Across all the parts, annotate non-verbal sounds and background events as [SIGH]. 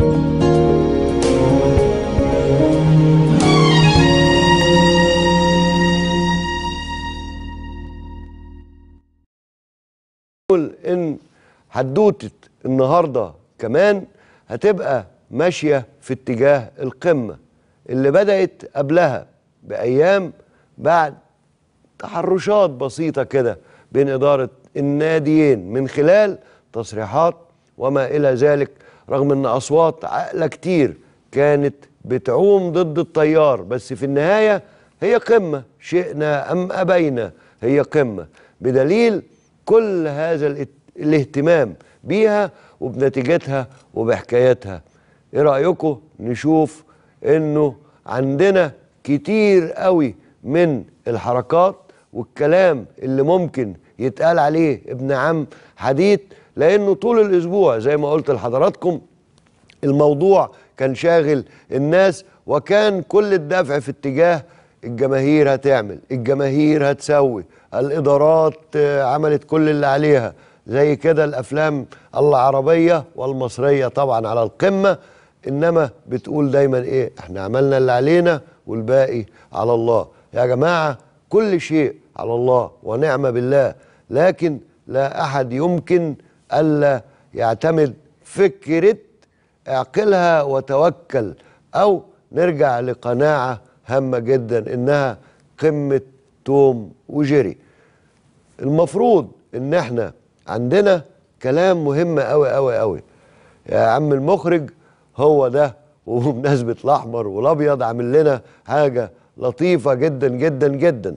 ان حدوته النهارده كمان هتبقى ماشيه في اتجاه القمه اللي بدات قبلها بايام بعد تحرشات بسيطه كده بين اداره الناديين من خلال تصريحات وما الى ذلك رغم ان اصوات عقله كتير كانت بتعوم ضد التيار بس في النهايه هي قمه شئنا ام ابينا هي قمه بدليل كل هذا الاهتمام بيها وبنتيجتها وبحكاياتها ايه رايكم نشوف انه عندنا كتير قوي من الحركات والكلام اللي ممكن يتقال عليه ابن عم حديث لانه طول الاسبوع زي ما قلت لحضراتكم الموضوع كان شاغل الناس وكان كل الدفع في اتجاه الجماهير هتعمل الجماهير هتسوي الادارات آه، عملت كل اللي عليها زي كده الافلام العربيه والمصريه طبعا على القمه انما بتقول دايما ايه احنا عملنا اللي علينا والباقي على الله يا جماعه كل شيء على الله ونعمه بالله لكن لا احد يمكن الا يعتمد فكره اعقلها وتوكل او نرجع لقناعه هامه جدا انها قمه توم وجيري المفروض ان احنا عندنا كلام مهم قوي قوي قوي يا عم المخرج هو ده وبمناسبه الاحمر والابيض عامل لنا حاجه لطيفه جدا جدا جدا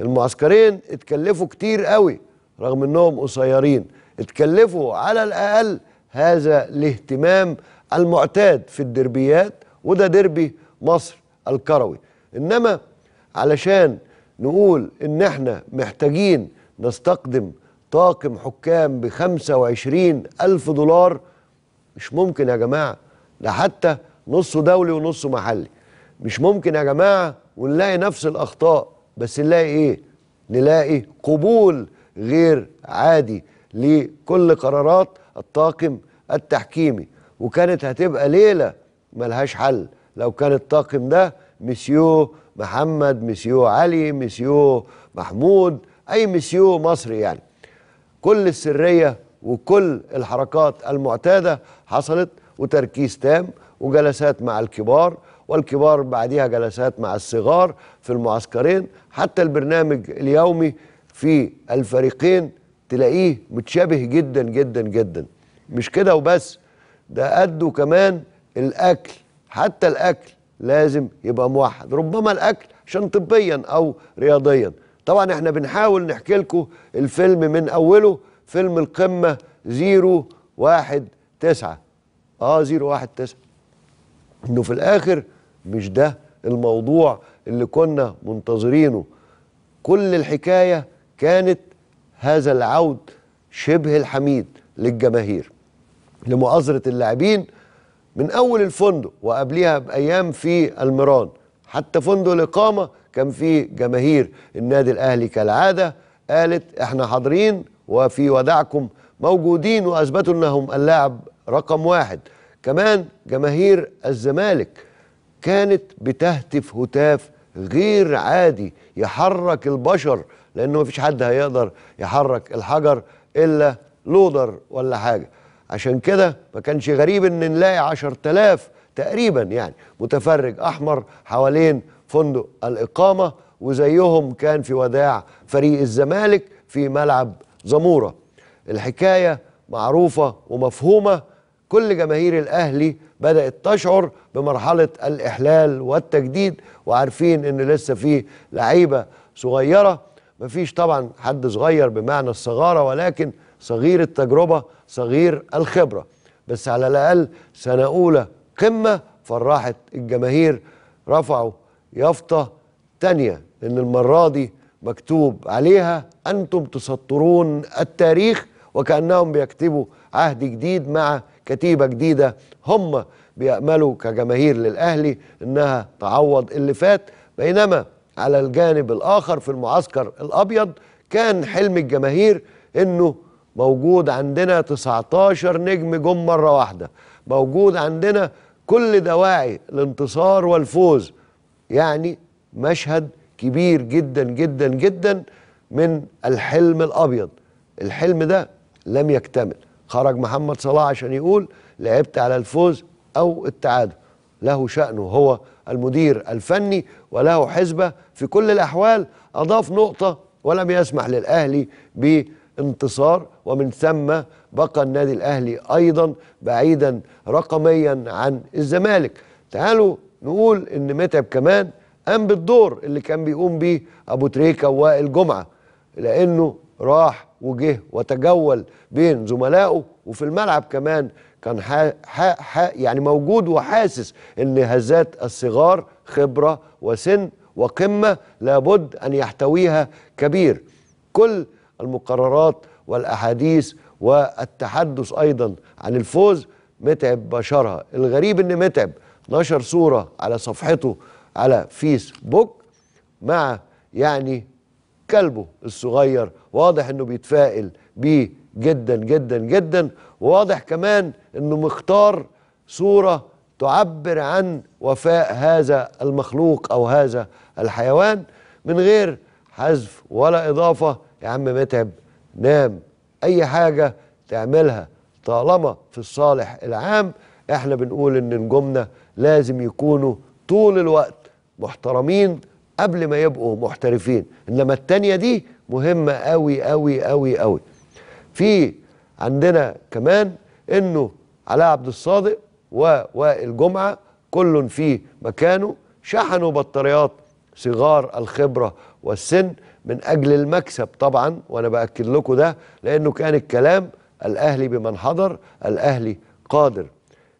المعسكرين اتكلفوا كتير قوي رغم انهم قصيرين اتكلفوا على الاقل هذا الاهتمام المعتاد في الدربيات وده ديربي مصر الكروي انما علشان نقول ان احنا محتاجين نستقدم طاقم حكام ب 25 ألف دولار مش ممكن يا جماعة ده حتى نصه دولي ونصه محلي مش ممكن يا جماعة ونلاقي نفس الأخطاء بس نلاقي إيه؟ نلاقي قبول غير عادي لكل قرارات الطاقم التحكيمي وكانت هتبقى ليله ملهاش حل لو كان الطاقم ده مسيو محمد مسيو علي مسيو محمود اي مسيو مصري يعني كل السريه وكل الحركات المعتاده حصلت وتركيز تام وجلسات مع الكبار والكبار بعديها جلسات مع الصغار في المعسكرين حتى البرنامج اليومي في الفريقين تلاقيه متشابه جدا جدا جدا مش كده وبس ده قده كمان الاكل حتى الاكل لازم يبقى موحد ربما الاكل عشان طبيا او رياضيا طبعا احنا بنحاول نحكي لكم الفيلم من اوله فيلم القمه تسعة اه تسعة انه في الاخر مش ده الموضوع اللي كنا منتظرينه كل الحكايه كانت هذا العود شبه الحميد للجماهير لمؤازرة اللاعبين من أول الفندق وقبليها بأيام في المران حتى فندق الإقامة كان في جماهير النادي الأهلي كالعادة قالت احنا حاضرين وفي وداعكم موجودين وأثبتوا أنهم اللاعب رقم واحد كمان جماهير الزمالك كانت بتهتف هتاف غير عادي يحرك البشر لانه مفيش حد هيقدر يحرك الحجر الا لودر ولا حاجه عشان كده ما كانش غريب ان نلاقي 10000 تقريبا يعني متفرج احمر حوالين فندق الاقامه وزيهم كان في وداع فريق الزمالك في ملعب زموره الحكايه معروفه ومفهومه كل جماهير الاهلي بدأت تشعر بمرحلة الإحلال والتجديد وعارفين إن لسه في لعيبة صغيرة مفيش طبعا حد صغير بمعنى الصغارة ولكن صغير التجربة صغير الخبرة بس على الأقل سنة أولى قمة فرحت الجماهير رفعوا يافطة تانية إن المرة دي مكتوب عليها أنتم تسطرون التاريخ وكأنهم بيكتبوا عهد جديد مع كتيبه جديده هم بياملوا كجماهير للاهلي انها تعوض اللي فات بينما على الجانب الاخر في المعسكر الابيض كان حلم الجماهير انه موجود عندنا 19 نجم جم مره واحده موجود عندنا كل دواعي الانتصار والفوز يعني مشهد كبير جدا جدا جدا من الحلم الابيض الحلم ده لم يكتمل خرج محمد صلاح عشان يقول لعبت على الفوز أو التعادل له شأنه هو المدير الفني وله حزبة في كل الأحوال أضاف نقطة ولم يسمح للأهلي بانتصار ومن ثم بقى النادي الأهلي أيضا بعيدا رقميا عن الزمالك تعالوا نقول إن متعب كمان قام بالدور اللي كان بيقوم به أبو تريكة ووائل جمعة لأنه راح وجه وتجول بين زملائه وفي الملعب كمان كان حا حا حا يعني موجود وحاسس ان هزات الصغار خبره وسن وقمه لابد ان يحتويها كبير كل المقررات والاحاديث والتحدث ايضا عن الفوز متعب بشرها الغريب ان متعب نشر صوره على صفحته على فيسبوك مع يعني كلبه الصغير واضح انه بيتفائل بيه جدا جدا جدا وواضح كمان انه مختار صورة تعبر عن وفاء هذا المخلوق او هذا الحيوان من غير حذف ولا اضافة يا عم متعب نام اي حاجة تعملها طالما في الصالح العام احنا بنقول ان نجومنا لازم يكونوا طول الوقت محترمين قبل ما يبقوا محترفين انما التانية دي مهمة قوي قوي قوي قوي في عندنا كمان انه علاء عبد الصادق ووائل جمعة كل في مكانه شحنوا بطاريات صغار الخبرة والسن من أجل المكسب طبعا وأنا بأكد لكم ده لأنه كان الكلام الأهلي بمن حضر الأهلي قادر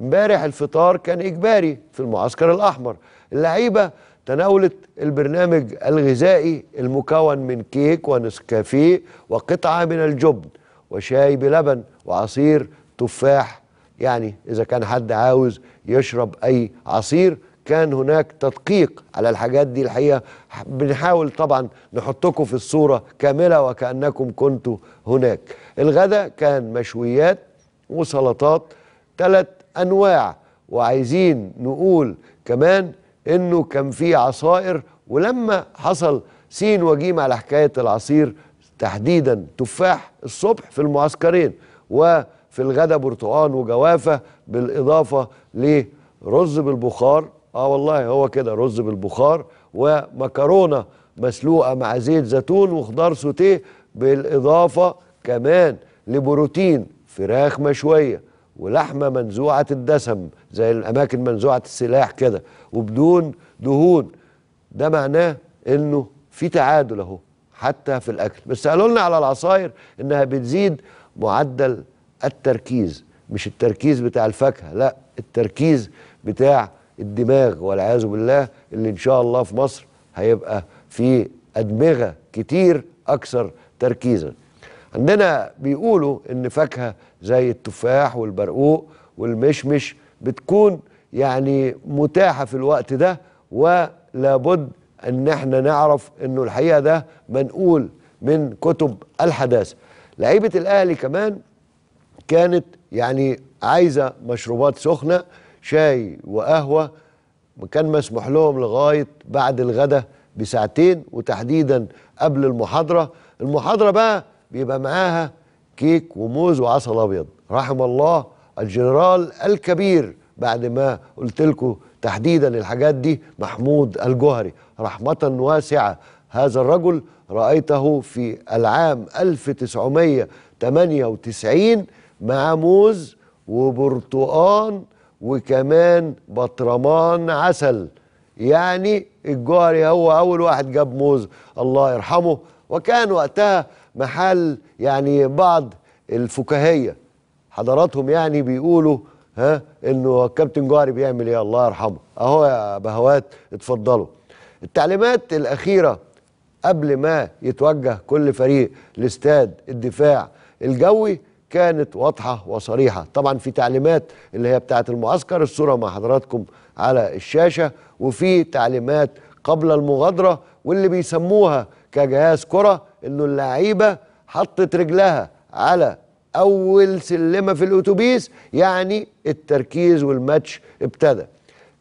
امبارح الفطار كان إجباري في المعسكر الأحمر اللعيبة تناولت البرنامج الغذائي المكون من كيك ونسكافيه وقطعة من الجبن وشاي بلبن وعصير تفاح يعني إذا كان حد عاوز يشرب أي عصير كان هناك تدقيق على الحاجات دي الحقيقة بنحاول طبعا نحطكم في الصورة كاملة وكأنكم كنتوا هناك الغداء كان مشويات وسلطات ثلاث أنواع وعايزين نقول كمان انه كان في عصائر ولما حصل سين وجيم على حكايه العصير تحديدا تفاح الصبح في المعسكرين وفي الغدا برتقان وجوافه بالاضافه لرز بالبخار اه والله هو كده رز بالبخار ومكرونه مسلوقه مع زيت زيتون وخضار سوتيه بالاضافه كمان لبروتين فراخ مشويه ولحمه منزوعه الدسم زي الاماكن منزوعه السلاح كده وبدون دهون ده معناه انه في تعادل اهو حتى في الاكل بس قالوا لنا على العصاير انها بتزيد معدل التركيز مش التركيز بتاع الفاكهه لا التركيز بتاع الدماغ والعياذ بالله اللي ان شاء الله في مصر هيبقى في ادمغه كتير اكثر تركيزا عندنا بيقولوا ان فاكهه زي التفاح والبرقوق والمشمش بتكون يعني متاحة في الوقت ده ولابد ان احنا نعرف انه الحقيقة ده منقول من كتب الحداثة لعيبة الاهلي كمان كانت يعني عايزة مشروبات سخنة شاي وقهوة كان مسموح لهم لغاية بعد الغداء بساعتين وتحديدا قبل المحاضرة المحاضرة بقى بيبقى معاها كيك وموز وعسل أبيض رحم الله الجنرال الكبير بعد ما قلت لكم تحديدا الحاجات دي محمود الجوهري رحمة واسعة هذا الرجل رأيته في العام 1998 مع موز وبرتقان وكمان بطرمان عسل يعني الجوهري هو أول واحد جاب موز الله يرحمه وكان وقتها محل يعني بعض الفكاهية حضراتهم يعني بيقولوا ها انه الكابتن جوهري بيعمل ايه الله يرحمه اهو يا بهوات اتفضلوا التعليمات الاخيره قبل ما يتوجه كل فريق لاستاد الدفاع الجوي كانت واضحه وصريحه طبعا في تعليمات اللي هي بتاعه المعسكر الصوره مع حضراتكم على الشاشه وفي تعليمات قبل المغادره واللي بيسموها كجهاز كره انه اللعيبه حطت رجلها على اول سلمه في الاتوبيس يعني التركيز والماتش ابتدى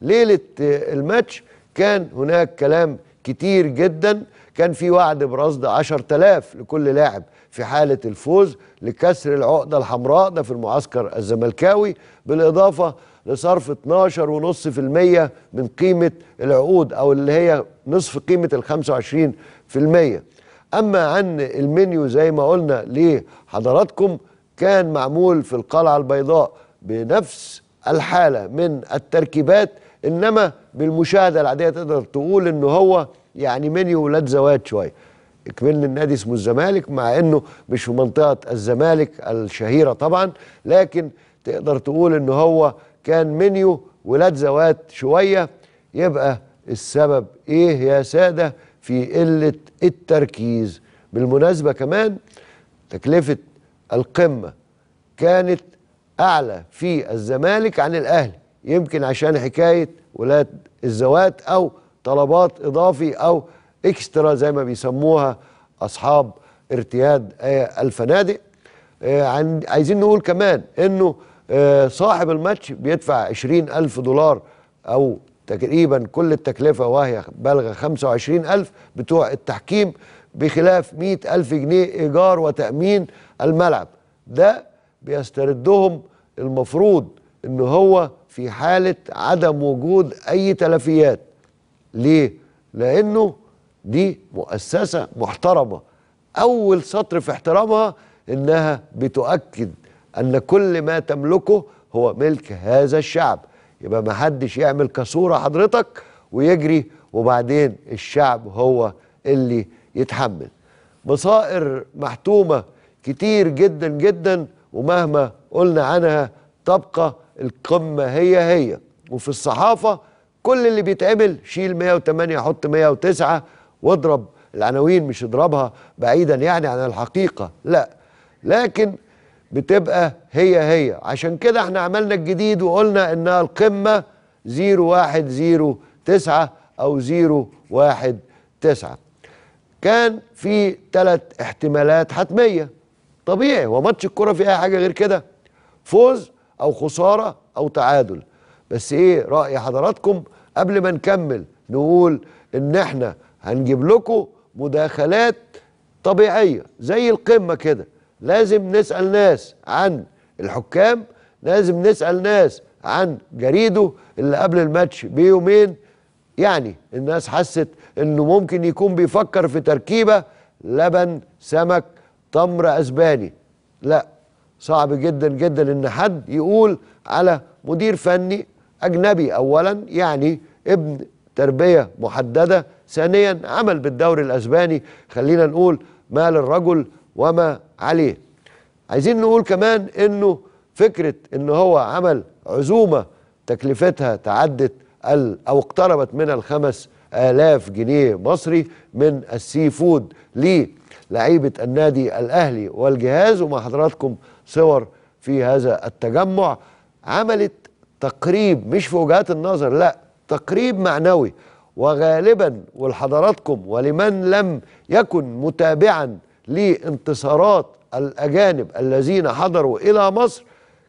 ليله آه، الماتش كان هناك كلام كتير جدا كان في وعد برصد 10000 لكل لاعب في حاله الفوز لكسر العقده الحمراء ده في المعسكر الزملكاوي بالاضافه لصرف 12.5% من قيمه العقود او اللي هي نصف قيمه ال 25% اما عن المنيو زي ما قلنا لحضراتكم كان معمول في القلعة البيضاء بنفس الحالة من التركيبات إنما بالمشاهدة العادية تقدر تقول إن هو يعني منيو ولاد زواج شوية اكمل النادي اسمه الزمالك مع انه مش في منطقه الزمالك الشهيره طبعا لكن تقدر تقول ان هو كان منيو ولاد زوات شويه يبقى السبب ايه يا ساده في قله التركيز بالمناسبه كمان تكلفه القمه كانت اعلى في الزمالك عن الاهلي يمكن عشان حكايه ولاد الزوات او طلبات اضافي او اكسترا زي ما بيسموها اصحاب ارتياد آه، الفنادق آه، عايزين نقول كمان انه آه، صاحب الماتش بيدفع 20 ألف دولار أو تقريبا كل التكلفة وهي بالغة 25 ألف بتوع التحكيم بخلاف مئة ألف جنيه إيجار وتأمين الملعب ده بيستردهم المفروض إن هو في حالة عدم وجود أي تلفيات ليه؟ لأنه دي مؤسسة محترمة أول سطر في احترامها إنها بتؤكد أن كل ما تملكه هو ملك هذا الشعب يبقى محدش يعمل كسورة حضرتك ويجري وبعدين الشعب هو اللي يتحمل مصائر محتومة كتير جدا جدا ومهما قلنا عنها تبقى القمة هي هي وفي الصحافة كل اللي بيتعمل شيل 108 حط 109 واضرب العناوين مش اضربها بعيدا يعني عن الحقيقة لا لكن بتبقى هي هي عشان كده احنا عملنا الجديد وقلنا انها القمة 0109 او 019 كان في ثلاث احتمالات حتميه طبيعي هو ماتش الكوره في اي حاجه غير كده فوز او خساره او تعادل بس ايه راي حضراتكم قبل ما نكمل نقول ان احنا هنجيب لكم مداخلات طبيعيه زي القمه كده لازم نسال ناس عن الحكام لازم نسال ناس عن جريده اللي قبل الماتش بيومين يعني الناس حست انه ممكن يكون بيفكر في تركيبه لبن سمك تمر اسباني لا صعب جدا جدا ان حد يقول على مدير فني اجنبي اولا يعني ابن تربيه محدده ثانيا عمل بالدوري الاسباني خلينا نقول ما للرجل وما عليه عايزين نقول كمان انه فكره ان هو عمل عزومه تكلفتها تعدت ال أو اقتربت من الخمس آلاف جنيه مصري من السي فود للعيبة النادي الأهلي والجهاز ومع حضراتكم صور في هذا التجمع عملت تقريب مش في وجهات النظر لا تقريب معنوي وغالبا ولحضراتكم ولمن لم يكن متابعا لانتصارات الأجانب الذين حضروا إلى مصر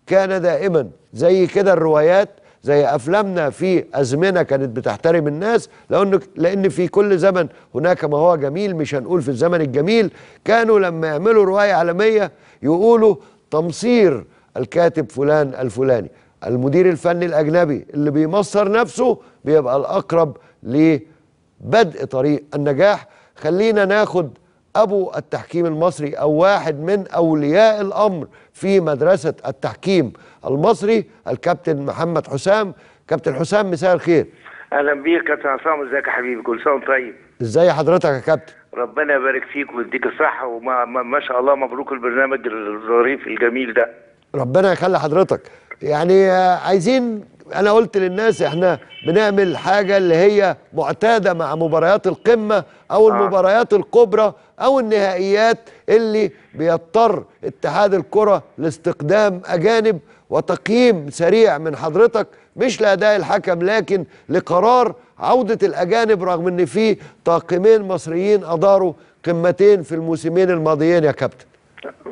كان دائما زي كده الروايات زي افلامنا في ازمنه كانت بتحترم الناس لان لان في كل زمن هناك ما هو جميل مش هنقول في الزمن الجميل كانوا لما يعملوا روايه عالميه يقولوا تمصير الكاتب فلان الفلاني المدير الفني الاجنبي اللي بيمصر نفسه بيبقى الاقرب لبدء طريق النجاح خلينا ناخد أبو التحكيم المصري أو واحد من أولياء الأمر في مدرسة التحكيم المصري الكابتن محمد حسام كابتن حسام مساء الخير أهلا بيك كابتن عصام ازيك يا حبيبي كل سنة طيب ازاي حضرتك يا كابتن ربنا يبارك فيك ويديك الصحة وما ما, ما شاء الله مبروك البرنامج الظريف الجميل ده ربنا يخلي حضرتك يعني آه، عايزين انا قلت للناس احنا بنعمل حاجه اللي هي معتاده مع مباريات القمه او آه. المباريات الكبرى او النهائيات اللي بيضطر اتحاد الكره لاستقدام اجانب وتقييم سريع من حضرتك مش لاداء الحكم لكن لقرار عوده الاجانب رغم ان في طاقمين مصريين اداروا قمتين في الموسمين الماضيين يا كابتن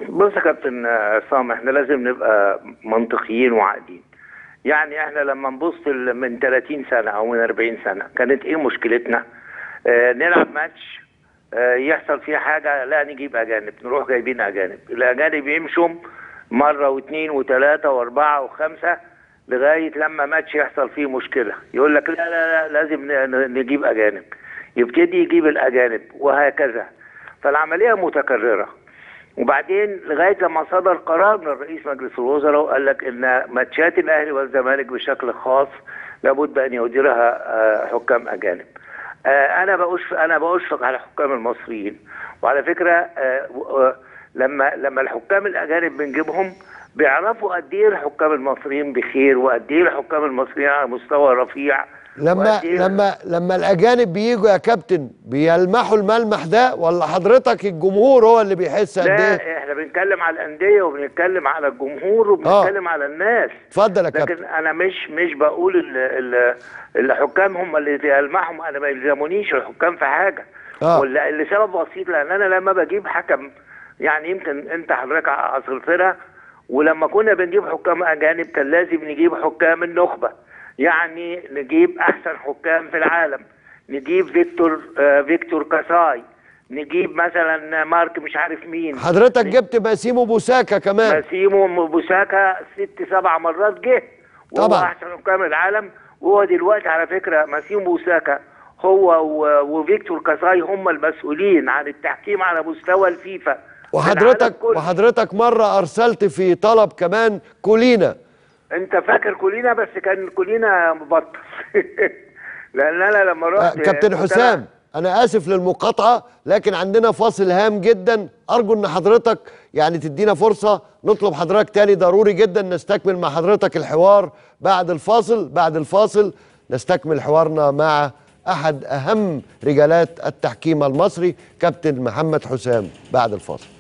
بص يا كابتن عصام آه، احنا لازم نبقى منطقيين وعاقلين يعني احنا لما نبص من 30 سنه او من 40 سنه كانت ايه مشكلتنا؟ آه نلعب ماتش آه يحصل فيه حاجه لا نجيب اجانب نروح جايبين اجانب، الاجانب يمشوا مره واثنين وثلاثه واربعه وخمسه لغايه لما ماتش يحصل فيه مشكله يقول لك لا لا لا لازم نجيب اجانب يبتدي يجيب الاجانب وهكذا فالعمليه متكرره وبعدين لغايه لما صدر قرار من رئيس مجلس الوزراء وقال لك ان ماتشات الاهلي والزمالك بشكل خاص لابد ان يديرها آه، حكام اجانب. آه، انا بأشفق انا بأشفق على الحكام المصريين وعلى فكره آه، لما لما الحكام الاجانب بنجيبهم بيعرفوا قد ايه الحكام المصريين بخير وقد ايه الحكام المصريين على مستوى رفيع لما لما لما الاجانب بييجوا يا كابتن بيلمحوا الملمح ده ولا حضرتك الجمهور هو اللي بيحس قد ايه؟ لا احنا بنتكلم على الانديه وبنتكلم على الجمهور وبنتكلم أوه. على الناس اتفضل يا كابتن لكن انا مش مش بقول ال الحكام هم اللي بيلمحوا انا ما يلزمونيش الحكام في حاجه آه. ولا لسبب بسيط لان انا لما بجيب حكم يعني يمكن انت حضرتك اصل ولما كنا بنجيب حكام اجانب كان لازم نجيب حكام النخبه يعني نجيب احسن حكام في العالم نجيب فيكتور آه فيكتور كاساي نجيب مثلا مارك مش عارف مين حضرتك جبت باسيمو بوساكا كمان باسيمو بوساكا ست سبع مرات جه وهو طبعا احسن حكام العالم وهو دلوقتي على فكره ماسيمو بوساكا هو وفيكتور كاساي هم المسؤولين عن التحكيم على مستوى الفيفا وحضرتك وحضرتك مره ارسلت في طلب كمان كولينا انت فاكر كولينا بس كان كولينا مبطل [LAUGHS] لان انا لما رحت آه يعني كابتن حسام انا اسف للمقاطعه لكن عندنا فاصل هام جدا ارجو ان حضرتك يعني تدينا فرصه نطلب حضرتك تاني ضروري جدا نستكمل مع حضرتك الحوار بعد الفاصل بعد الفاصل نستكمل حوارنا مع احد اهم رجالات التحكيم المصري كابتن محمد حسام بعد الفاصل